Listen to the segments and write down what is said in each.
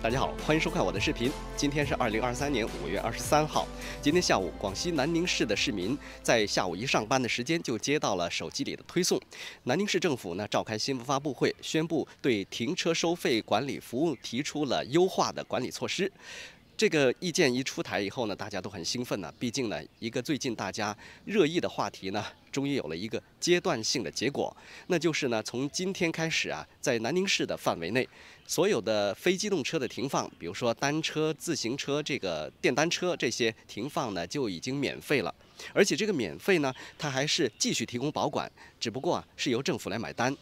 大家好，欢迎收看我的视频。今天是二零二三年五月二十三号。今天下午，广西南宁市的市民在下午一上班的时间就接到了手机里的推送。南宁市政府呢召开新闻发布会，宣布对停车收费管理服务提出了优化的管理措施。这个意见一出台以后呢，大家都很兴奋呢。毕竟呢，一个最近大家热议的话题呢，终于有了一个阶段性的结果。那就是呢，从今天开始啊，在南宁市的范围内，所有的非机动车的停放，比如说单车、自行车、这个电单车这些停放呢，就已经免费了。而且这个免费呢，它还是继续提供保管，只不过啊，是由政府来买单。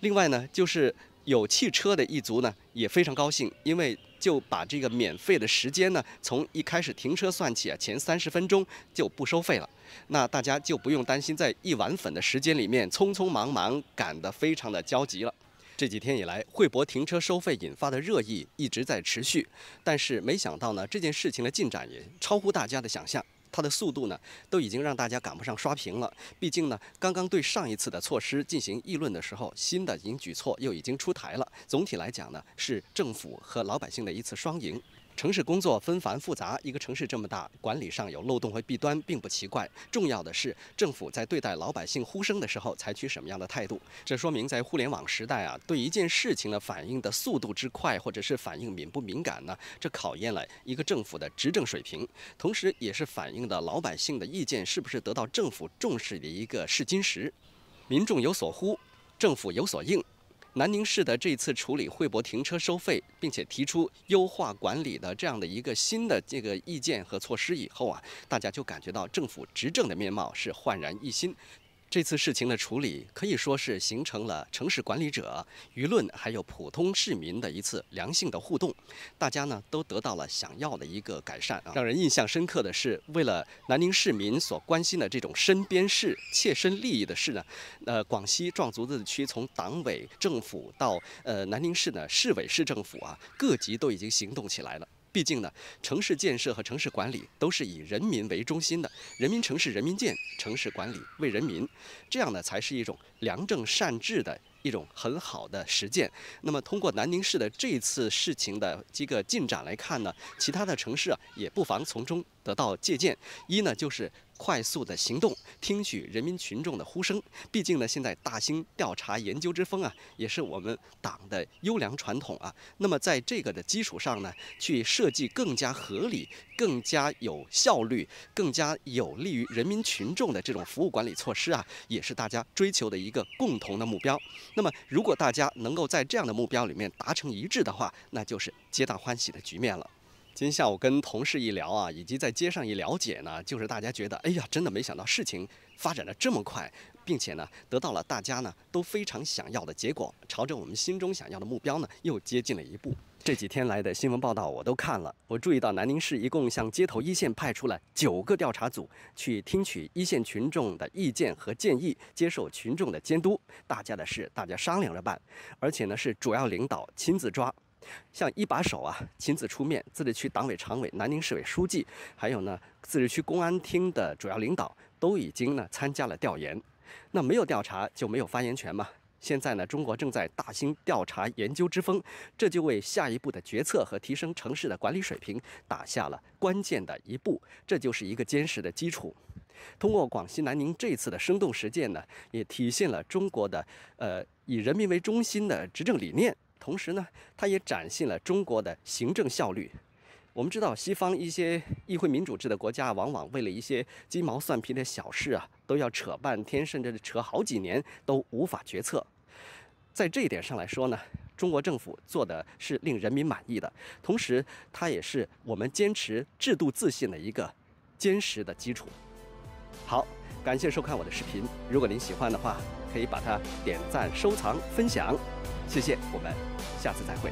另外呢，就是。有汽车的一族呢也非常高兴，因为就把这个免费的时间呢从一开始停车算起啊，前三十分钟就不收费了，那大家就不用担心在一碗粉的时间里面匆匆忙忙赶得非常的焦急了。这几天以来，惠博停车收费引发的热议一直在持续，但是没想到呢这件事情的进展也超乎大家的想象。它的速度呢，都已经让大家赶不上刷屏了。毕竟呢，刚刚对上一次的措施进行议论的时候，新的已经举措又已经出台了。总体来讲呢，是政府和老百姓的一次双赢。城市工作纷繁复杂，一个城市这么大，管理上有漏洞和弊端并不奇怪。重要的是政府在对待老百姓呼声的时候采取什么样的态度。这说明在互联网时代啊，对一件事情的反应的速度之快，或者是反应敏不敏感呢？这考验了一个政府的执政水平，同时也是反映的老百姓的意见是不是得到政府重视的一个试金石。民众有所呼，政府有所应。南宁市的这次处理惠博停车收费，并且提出优化管理的这样的一个新的这个意见和措施以后啊，大家就感觉到政府执政的面貌是焕然一新。这次事情的处理可以说是形成了城市管理者、舆论还有普通市民的一次良性的互动，大家呢都得到了想要的一个改善啊。让人印象深刻的是，为了南宁市民所关心的这种身边事、切身利益的事呢，呃，广西壮族自治区从党委政府到呃南宁市呢市委市政府啊，各级都已经行动起来了。毕竟呢，城市建设和城市管理都是以人民为中心的，人民城市人民建，城市管理为人民，这样呢才是一种良政善治的。一种很好的实践。那么，通过南宁市的这次事情的这个进展来看呢，其他的城市啊，也不妨从中得到借鉴。一呢，就是快速的行动，听取人民群众的呼声。毕竟呢，现在大兴调查研究之风啊，也是我们党的优良传统啊。那么，在这个的基础上呢，去设计更加合理、更加有效率、更加有利于人民群众的这种服务管理措施啊，也是大家追求的一个共同的目标。那么，如果大家能够在这样的目标里面达成一致的话，那就是皆大欢喜的局面了。今天下午跟同事一聊啊，以及在街上一了解呢，就是大家觉得，哎呀，真的没想到事情发展的这么快。并且呢，得到了大家呢都非常想要的结果，朝着我们心中想要的目标呢又接近了一步。这几天来的新闻报道我都看了，我注意到南宁市一共向街头一线派出了九个调查组，去听取一线群众的意见和建议，接受群众的监督。大家的事大家商量着办，而且呢是主要领导亲自抓，像一把手啊亲自出面。自治区党委常委、南宁市委书记，还有呢自治区公安厅的主要领导都已经呢参加了调研。那没有调查就没有发言权嘛。现在呢，中国正在大兴调查研究之风，这就为下一步的决策和提升城市的管理水平打下了关键的一步，这就是一个坚实的基础。通过广西南宁这次的生动实践呢，也体现了中国的呃以人民为中心的执政理念，同时呢，它也展现了中国的行政效率。我们知道，西方一些议会民主制的国家，往往为了一些鸡毛蒜皮的小事啊，都要扯半天，甚至扯好几年都无法决策。在这一点上来说呢，中国政府做的是令人民满意的，同时它也是我们坚持制度自信的一个坚实的基础。好，感谢收看我的视频，如果您喜欢的话，可以把它点赞、收藏、分享，谢谢，我们下次再会。